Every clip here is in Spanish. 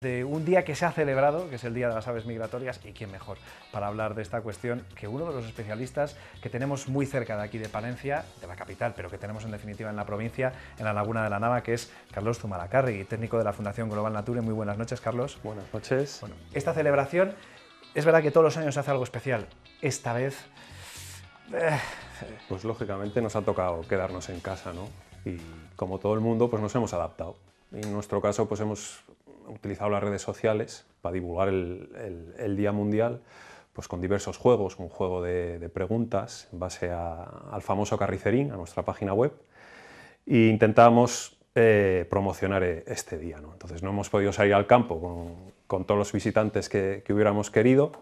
de un día que se ha celebrado, que es el Día de las Aves Migratorias, y quién mejor para hablar de esta cuestión que uno de los especialistas que tenemos muy cerca de aquí de Palencia, de la capital, pero que tenemos en definitiva en la provincia, en la Laguna de la Nava, que es Carlos Zumalacárregui, técnico de la Fundación Global Nature. Muy buenas noches, Carlos. Buenas noches. esta celebración, es verdad que todos los años se hace algo especial. Esta vez... Eh, pues lógicamente nos ha tocado quedarnos en casa, ¿no? Y como todo el mundo, pues nos hemos adaptado. En nuestro caso, pues hemos utilizado las redes sociales para divulgar el, Día Mundial pues con diversos juegos, un juego de, preguntas en base al famoso carricerín, a nuestra página web, e intentábamos eh, promocionar eh, este día. ¿no? Entonces no hemos podido salir al campo con, todos los visitantes que, hubiéramos querido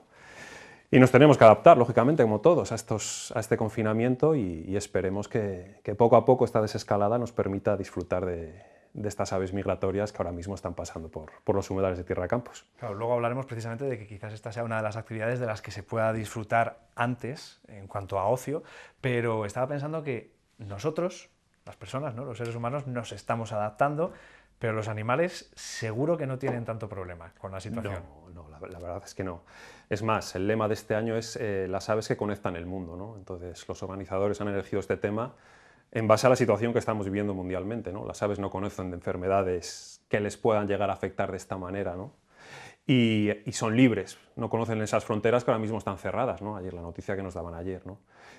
y nos tenemos que adaptar, lógicamente, como todos, a, estos, a este confinamiento y, esperemos que, que, poco a poco esta desescalada nos permita disfrutar de, de estas aves migratorias que ahora mismo están pasando por, los humedales de Tierra Campos. Claro, luego hablaremos precisamente de que quizás esta sea una de las actividades de las que se pueda disfrutar antes en cuanto a ocio, pero estaba pensando que nosotros, las personas, ¿no? los seres humanos, nos estamos adaptando, pero los animales seguro que no tienen tanto problema con la situación. No, la, verdad es que no. Es más, el lema de este año es eh, las aves que conectan el mundo, ¿no? Entonces los organizadores han elegido este tema en base a la situación que estamos viviendo mundialmente. Las aves no conocen enfermedades que les puedan llegar a afectar de esta manera. Y, son libres, no conocen esas fronteras que ahora mismo están cerradas, ¿no? ayer la noticia que nos daban ayer.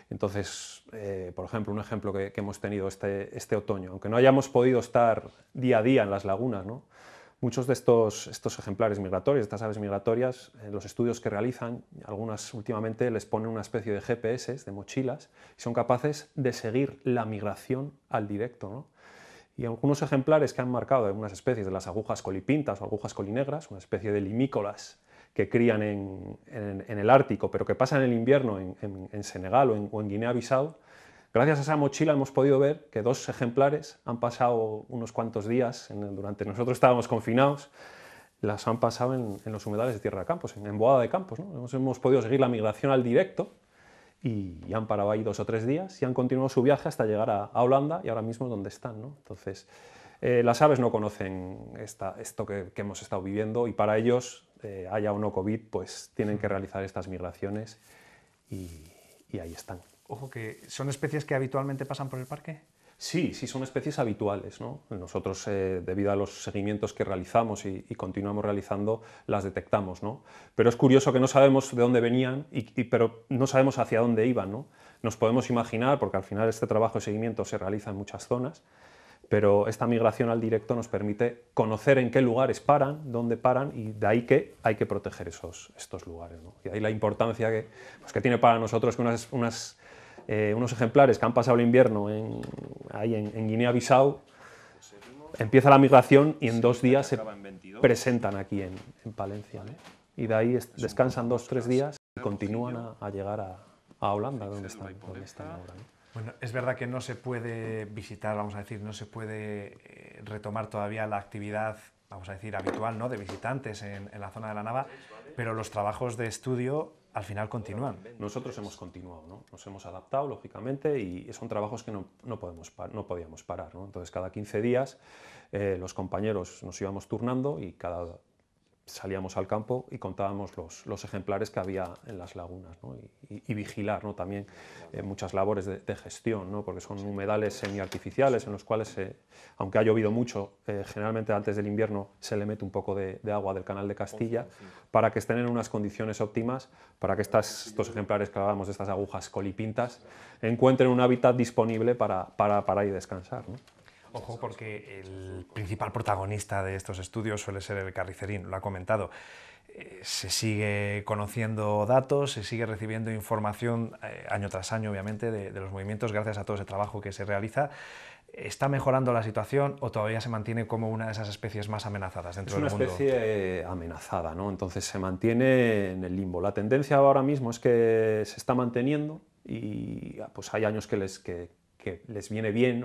Entonces, eh, por ejemplo, un ejemplo que, hemos tenido este, este, otoño, aunque no hayamos podido estar día a día en las lagunas, Muchos de estos, ejemplares migratorios, estas aves migratorias, eh, los estudios que realizan, algunas últimamente les ponen una especie de GPS, de mochilas, y son capaces de seguir la migración al directo. Y algunos ejemplares que han marcado algunas especies de las agujas colipintas o agujas colinegras, una especie de limícolas que crían en, el Ártico, pero que pasan el invierno en, Senegal o en Guinea-Bissau, Gracias a esa mochila hemos podido ver que dos ejemplares han pasado unos cuantos días, durante nosotros estábamos confinados, las han pasado en, los humedales de Tierra de Campos, en, en de Campos. ¿no? Hemos, podido seguir la migración al directo y, han parado ahí dos o tres días y han continuado su viaje hasta llegar a, Holanda y ahora mismo donde están. Entonces, eh, las aves no conocen esto que, hemos estado viviendo y para ellos, eh, haya o no COVID, pues tienen que realizar estas migraciones y ahí están. Ojo, que son especies que habitualmente pasan por el parque. Sí, sí, son especies habituales. ¿no? Nosotros, eh, debido a los seguimientos que realizamos y, continuamos realizando, las detectamos. ¿no? Pero es curioso que no sabemos de dónde venían, y, y, pero no sabemos hacia dónde iban. ¿no? Nos podemos imaginar, porque al final este trabajo de seguimiento se realiza en muchas zonas, pero esta migración al directo nos permite conocer en qué lugares paran, dónde paran y de ahí que hay que proteger esos, estos lugares. ¿no? Y ahí la importancia que, pues, que tiene para nosotros que eh, unos ejemplares que han pasado el invierno en, ahí en, Guinea-Bissau empieza la migración y en dos días se presentan aquí en, Palencia. Y de ahí descansan dos, tres días y continúan a, llegar a, a Holanda, donde están, donde están ahora. Bueno, es verdad que no se puede visitar, vamos a decir, no se puede eh, retomar todavía la actividad, vamos a decir, habitual, ¿no? De visitantes en, la zona de la Nava, pero los trabajos de estudio al final continúan. Nosotros hemos continuado, ¿no? nos hemos adaptado, lógicamente, y son trabajos que no, no podemos no podíamos parar. Entonces, cada 15 días eh, los compañeros nos íbamos turnando y cada salíamos al campo y contábamos los, ejemplares que había en las lagunas y, vigilar también eh, muchas labores de, gestión, ¿no? porque son humedales semiartificiales en los cuales, aunque ha llovido mucho, eh, generalmente antes del invierno se le mete un poco de, agua del canal de Castilla para que estén en unas condiciones óptimas, para que estas, estos ejemplares que hablábamos estas agujas colipintas encuentren un hábitat disponible para, para, para ir a descansar. Ojo, porque el principal protagonista de estos estudios suele ser el carricerín, lo ha comentado. Eh, se sigue conociendo datos, se sigue recibiendo información eh, año tras año, obviamente, de, los movimientos, gracias a todo ese trabajo que se realiza. ¿Está mejorando la situación o todavía se mantiene como una de esas especies más amenazadas dentro del mundo? Es una especie eh, amenazada, ¿no? Entonces se mantiene en el limbo. La tendencia ahora mismo es que se está manteniendo y pues hay años que les, que, les viene bien,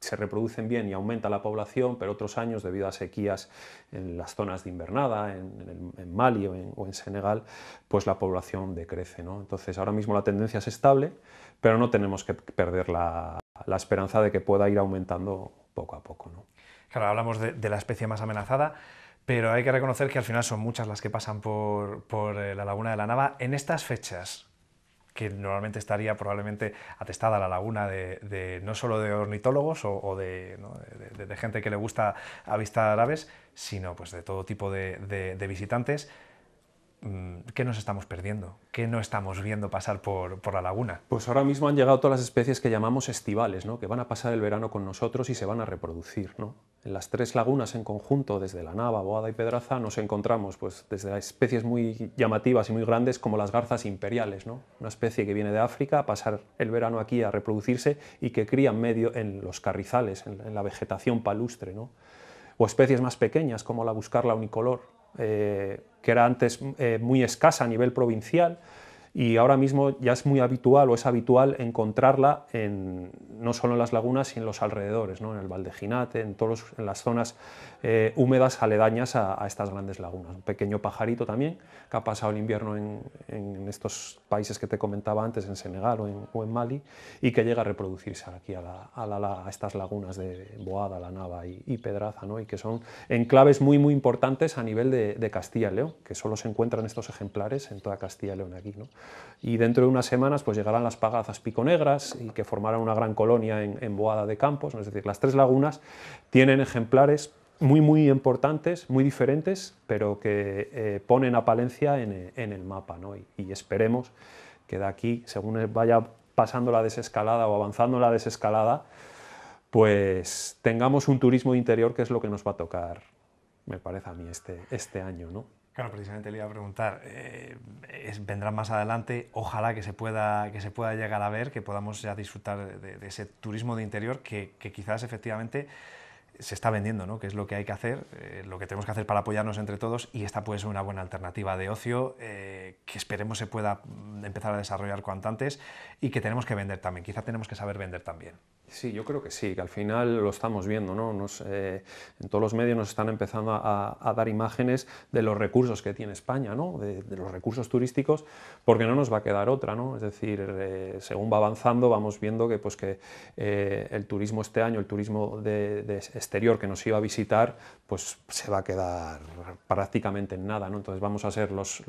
se reproducen bien y aumenta la población, pero otros años, debido a sequías en las zonas de invernada, en, Mali o en, Senegal, pues la población decrece. Entonces, ahora mismo la tendencia es estable, pero no tenemos que perder la, esperanza de que pueda ir aumentando poco a poco. Claro, hablamos de, la especie más amenazada, pero hay que reconocer que al final son muchas las que pasan por eh, la laguna de la Nava. En estas fechas, que normalmente estaría probablemente atestada a la laguna de, no solo de ornitólogos o, de, gente que le gusta avistar aves, sino pues de todo tipo de, visitantes. Mm, ¿Qué nos estamos perdiendo? ¿Qué no estamos viendo pasar por, por, la laguna? Pues ahora mismo han llegado todas las especies que llamamos estivales, ¿no? que van a pasar el verano con nosotros y se van a reproducir. ¿no? En las tres lagunas en conjunto, desde la Nava, Boada y Pedraza, nos encontramos pues, desde especies muy llamativas y muy grandes como las garzas imperiales, una especie que viene de África a pasar el verano aquí a reproducirse y que cría medio en los carrizales, en, la vegetación palustre. O especies más pequeñas como la buscarla unicolor, eh, que era antes eh, muy escasa a nivel provincial, y ahora mismo ya es muy habitual o es habitual encontrarla en, no solo en las lagunas, sino en los alrededores, en el Valdejinate, en, todos en las zonas eh, húmedas aledañas a, estas grandes lagunas. Un pequeño pajarito también que ha pasado el invierno en, estos países que te comentaba antes, en Senegal o en, Mali, y que llega a reproducirse aquí a, a, estas lagunas de Boada, La Nava y, Pedraza, ¿no? y que son enclaves muy, muy importantes a nivel de, Castilla y León, que solo se encuentran estos ejemplares en toda Castilla y León aquí. ¿no? y dentro de unas semanas pues llegarán las pagazas piconegras y que formarán una gran colonia en, Boada de Campos, es decir, las tres lagunas tienen ejemplares muy muy importantes, muy diferentes, pero que eh, ponen a Palencia en, el mapa ¿no? y, esperemos que de aquí, según vaya pasando la desescalada o avanzando la desescalada, pues tengamos un turismo interior que es lo que nos va a tocar, me parece a mí, este, este año. ¿no? Claro, precisamente le iba a preguntar, eh, Vendrá vendrán más adelante, ojalá que se, pueda, que se pueda llegar a ver, que podamos ya disfrutar de, ese turismo de interior que, quizás efectivamente se está vendiendo, ¿no? que es lo que hay que hacer, eh, lo que tenemos que hacer para apoyarnos entre todos y esta puede ser una buena alternativa de ocio eh, que esperemos se pueda mm, empezar a desarrollar cuanto antes y que tenemos que vender también, quizá tenemos que saber vender también. Sí, yo creo que sí, que al final lo estamos viendo, ¿no? Nos, eh, en todos los medios nos están empezando a, dar imágenes de los recursos que tiene España, ¿no? De, los recursos turísticos, porque no nos va a quedar otra, ¿no? Es decir, eh, según va avanzando vamos viendo que, pues, que eh, el turismo este año, el turismo de exterior que nos iba a visitar, pues se va a quedar prácticamente en nada. Entonces vamos a ser los,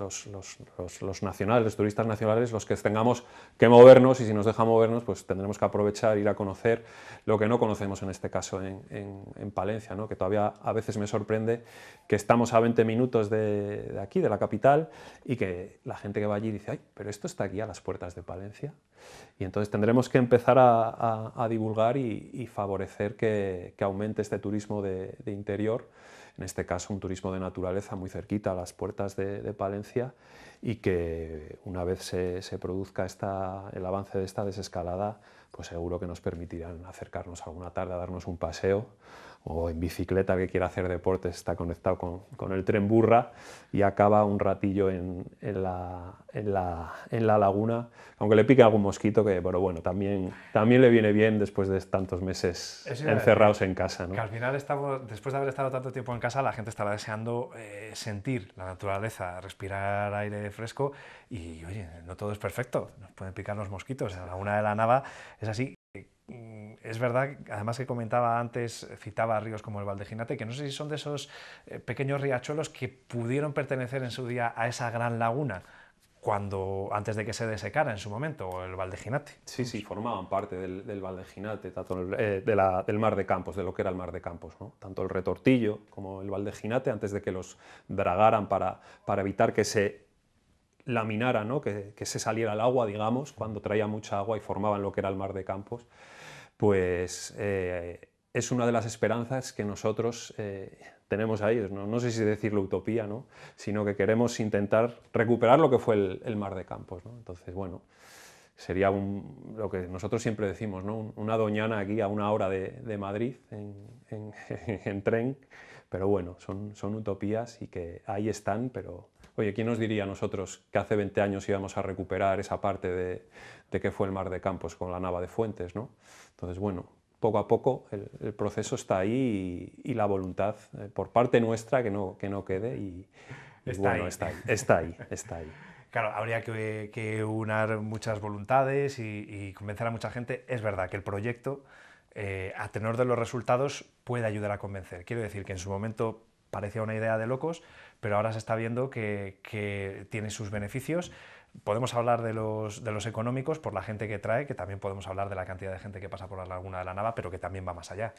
nacionales, los turistas nacionales, los que tengamos que movernos y si nos deja movernos, pues tendremos que aprovechar, ir a conocer lo que no conocemos en este caso en, Palencia, ¿no? que todavía a veces me sorprende que estamos a 20 minutos de, de aquí, de la capital, y que la gente que va allí dice, ay, pero esto está aquí a las puertas de Palencia. Y entonces tendremos que empezar a, divulgar y, favorecer que, aumente este turismo de, interior, en este caso un turismo de naturaleza muy cerquita a las puertas de Palencia y que una vez se, se produzca esta, el avance de esta desescalada, pues seguro que nos permitirán acercarnos alguna tarde a darnos un paseo o en bicicleta, que quiera hacer deporte, está conectado con, con el tren burra y acaba un ratillo en, en, la, en, la, en, la, laguna, aunque le pique algún mosquito, que pero bueno, también, también le viene bien después de tantos meses encerrados en casa. ¿no? Que al final, estamos, después de haber estado tanto tiempo en casa, la gente estará deseando eh, sentir la naturaleza, respirar aire fresco y, oye, no todo es perfecto, nos pueden picar los mosquitos, en la laguna de la nava es así. Mm, es verdad, además que comentaba antes, citaba ríos como el Valdejinate, que no sé si son de esos eh, pequeños riachuelos que pudieron pertenecer en su día a esa gran laguna cuando antes de que se desecara en su momento el Valdeginate. Sí, sí, formaban parte del, del tanto eh, de del Mar de Campos, de lo que era el Mar de Campos, tanto el Retortillo como el Valdeginate, antes de que los dragaran para, para evitar que se laminara, ¿no? que, se saliera el agua, digamos, cuando traía mucha agua y formaban lo que era el mar de Campos, pues eh, es una de las esperanzas que nosotros eh, tenemos ahí. ¿no? sé si decirlo utopía, ¿no? sino que queremos intentar recuperar lo que fue el, mar de Campos. ¿no? Entonces, bueno, sería lo que nosotros siempre decimos, ¿no? una doñana aquí a una hora de, Madrid en, tren, pero bueno, son, son utopías y que ahí están, pero Oye, ¿quién nos diría nosotros que hace 20 años íbamos a recuperar esa parte de, que fue el mar de Campos con la nava de Fuentes? ¿no? Entonces, bueno, poco a poco el, proceso está ahí y, la voluntad eh, por parte nuestra que no, que no quede y, está, ahí. está ahí, está ahí, Claro, habría que, que unar muchas voluntades y, convencer a mucha gente. Es verdad que el proyecto, eh, a tenor de los resultados, puede ayudar a convencer. Quiero decir que en su momento parecía una idea de locos, pero ahora se está viendo que, tiene sus beneficios. Podemos hablar de los, económicos por la gente que trae, que también podemos hablar de la cantidad de gente que pasa por la laguna de la Nava, pero que también va más allá.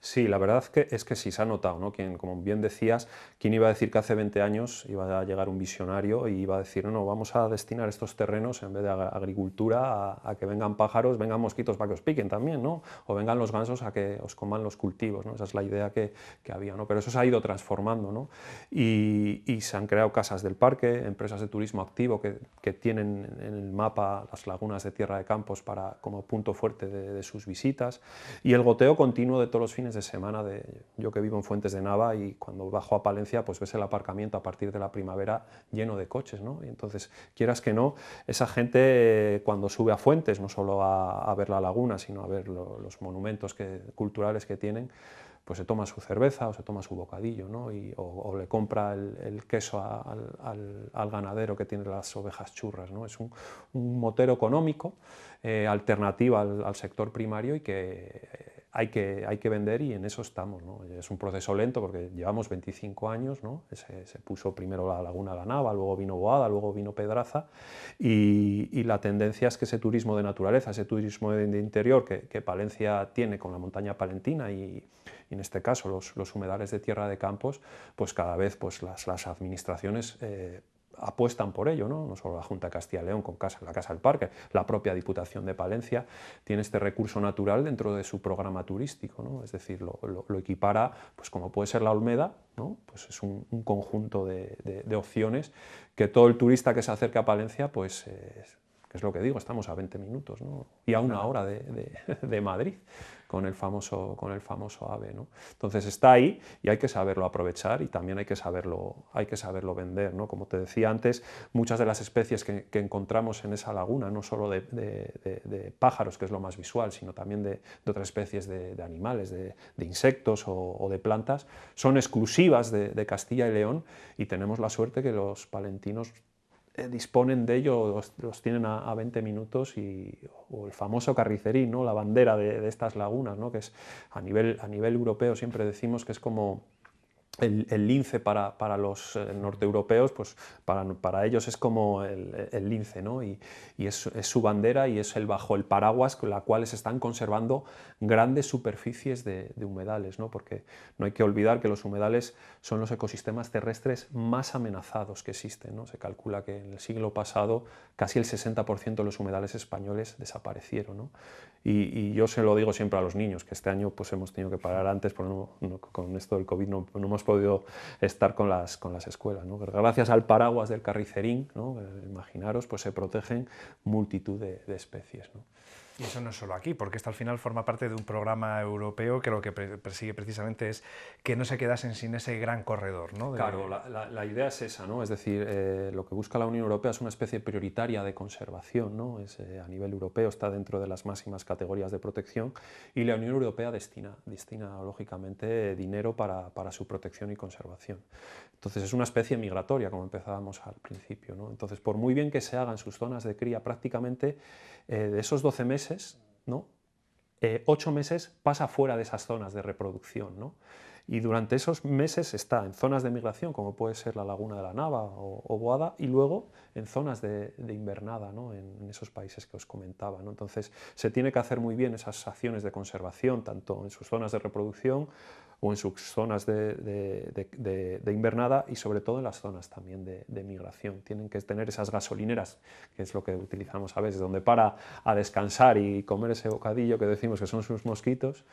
Sí, la verdad es que sí, se ha notado, ¿no? Quien, como bien decías, quién iba a decir que hace 20 años iba a llegar un visionario y iba a decir, no, vamos a destinar estos terrenos en vez de agricultura a, que vengan pájaros, vengan mosquitos para que os piquen también, ¿no? O vengan los gansos a que os coman los cultivos, ¿no? Esa es la idea que, que había, ¿no? Pero eso se ha ido transformando, ¿no? Y, se han creado casas del parque, empresas de turismo activo que, tienen en el mapa las lagunas de Tierra de Campos para, como punto fuerte de, sus visitas y el goteo continuo de todos los fines de semana, de, yo que vivo en Fuentes de Nava y cuando bajo a Palencia, pues ves el aparcamiento a partir de la primavera lleno de coches, ¿no? Y entonces, quieras que no, esa gente cuando sube a Fuentes, no solo a, ver la laguna, sino a ver los monumentos que, culturales que tienen, pues se toma su cerveza o se toma su bocadillo, ¿no? Y, o, le compra el, queso al, ganadero que tiene las ovejas churras. ¿no? Es un, motero económico, eh, alternativa al, al, sector primario y que hay que, hay que vender y en eso estamos. Es un proceso lento porque llevamos 25 años, se, puso primero la Laguna de la Nava, luego vino Boada, luego vino Pedraza y, la tendencia es que ese turismo de naturaleza, ese turismo de, interior que, Palencia tiene con la montaña palentina y, en este caso los, humedales de tierra de campos, pues cada vez pues las, administraciones... Eh, apuestan por ello, ¿no? solo la Junta Castilla y León con la Casa del Parque, la propia Diputación de Palencia tiene este recurso natural dentro de su programa turístico, ¿no? es decir, lo, equipara, pues como puede ser la Olmeda, ¿no? pues es un, conjunto de, opciones que todo el turista que se acerca a Palencia pues, es lo que digo, estamos a 20 minutos y a una hora de, Madrid con el famoso, con el famoso AVE. ¿no? Entonces está ahí y hay que saberlo aprovechar y también hay que saberlo, hay que saberlo vender. ¿no? Como te decía antes, muchas de las especies que, encontramos en esa laguna, no solo de, pájaros, que es lo más visual, sino también de, otras especies de, animales, de, insectos o, de plantas, son exclusivas de Castilla y León y tenemos la suerte que los palentinos eh, disponen de ello, los, tienen a, 20 minutos y, o el famoso carricerí, ¿no? la bandera de, de estas lagunas, ¿no? que es a nivel, a nivel europeo siempre decimos que es como el, el, lince para, para los eh, norteuropeos, pues para, para, ellos es como el, el lince, ¿no? Y, y es, su bandera y es el bajo el paraguas con la cual se están conservando grandes superficies de, de, humedales, ¿no? Porque no hay que olvidar que los humedales son los ecosistemas terrestres más amenazados que existen, ¿no? Se calcula que en el siglo pasado casi el 60% de los humedales españoles desaparecieron, ¿no? Y, y, yo se lo digo siempre a los niños, que este año pues hemos tenido que parar antes, porque con esto del COVID no, no hemos podido estar con las, escuelas. Gracias al paraguas del carricerín, eh, imaginaros, pues se protegen multitud de, especies. Y eso no es solo aquí, porque esto al final forma parte de un programa europeo que lo que persigue precisamente es que no se quedasen sin ese gran corredor. ¿no? Claro, la, la, idea es esa, ¿no? es decir, eh, lo que busca la Unión Europea es una especie prioritaria de conservación, ¿no? es, eh, a nivel europeo está dentro de las máximas categorías de protección y la Unión Europea destina, destina lógicamente dinero para, para su protección y conservación. Entonces es una especie migratoria, como empezábamos al principio. ¿no? Entonces, por muy bien que se hagan sus zonas de cría prácticamente eh, de esos 12 meses, ¿no? 8 eh, meses pasa fuera de esas zonas de reproducción, ¿no? Y durante esos meses está en zonas de migración, como puede ser la Laguna de la Nava o, Boada, y luego en zonas de, invernada, ¿no? en, esos países que os comentaba. Entonces, se tiene que hacer muy bien esas acciones de conservación, tanto en sus zonas de reproducción o en sus zonas de, invernada y sobre todo en las zonas también de, migración. Tienen que tener esas gasolineras, que es lo que utilizamos a veces, donde para a descansar y comer ese bocadillo que decimos que son sus mosquitos,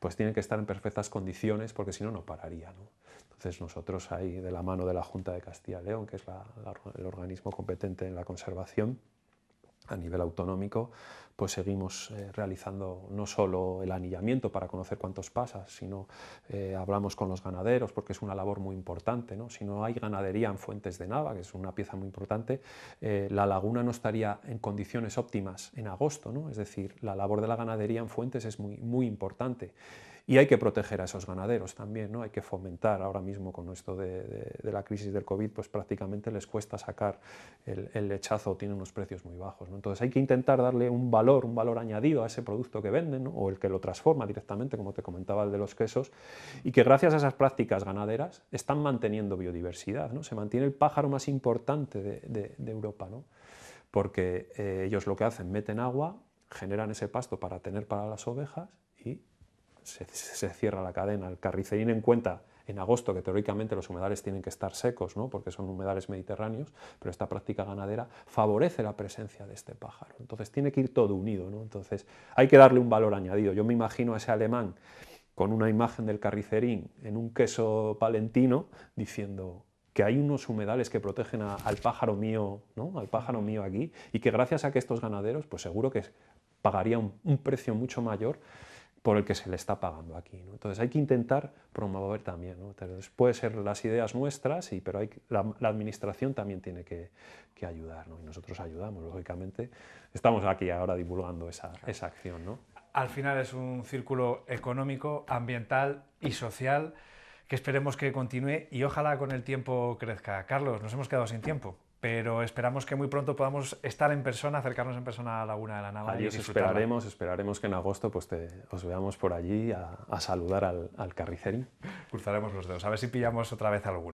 pues tienen que estar en perfectas condiciones porque si no, no pararía. Entonces nosotros ahí de la mano de la Junta de Castilla León, que es el organismo competente en la conservación, a nivel autonómico, pues seguimos eh, realizando no solo el anillamiento para conocer cuántos pasas, sino eh, hablamos con los ganaderos porque es una labor muy importante. Si no hay ganadería en Fuentes de Nava, que es una pieza muy importante, eh, la laguna no estaría en condiciones óptimas en agosto. ¿no? Es decir, la labor de la ganadería en Fuentes es muy, muy importante. Y hay que proteger a esos ganaderos también, ¿no? hay que fomentar ahora mismo con esto de, la crisis del COVID, pues prácticamente les cuesta sacar el, lechazo, tienen unos precios muy bajos. ¿no? Entonces hay que intentar darle un valor, un valor añadido a ese producto que venden o el que lo transforma directamente, como te comentaba el de los quesos, y que gracias a esas prácticas ganaderas están manteniendo biodiversidad, ¿no? se mantiene el pájaro más importante de, Europa, porque eh, ellos lo que hacen, meten agua, generan ese pasto para tener para las ovejas y se, cierra la cadena. El carricerín en cuenta en agosto, que teóricamente los humedales tienen que estar secos, ¿no? porque son humedales mediterráneos, pero esta práctica ganadera favorece la presencia de este pájaro. Entonces tiene que ir todo unido, ¿no? entonces hay que darle un valor añadido. Yo me imagino a ese alemán con una imagen del carricerín en un queso palentino diciendo que hay unos humedales que protegen al pájaro mío, ¿no? al pájaro mío aquí, y que gracias a que estos ganaderos, pues seguro que pagaría un precio mucho mayor por el que se le está pagando aquí. ¿no? Entonces hay que intentar promover también. ¿no? puede ser las ideas nuestras, pero hay, la, administración también tiene que, ayudar. Y nosotros ayudamos, lógicamente. Estamos aquí ahora divulgando esa, esa acción. ¿no? Al final es un círculo económico, ambiental y social que esperemos que continúe y ojalá con el tiempo crezca. Carlos, nos hemos quedado sin tiempo pero esperamos que muy pronto podamos estar en persona, acercarnos en persona a la Laguna de la Nava. Allí os esperaremos, esperaremos que en agosto pues te, os veamos por allí a, saludar al, al Cruzaremos los dedos, a ver si pillamos otra vez alguno.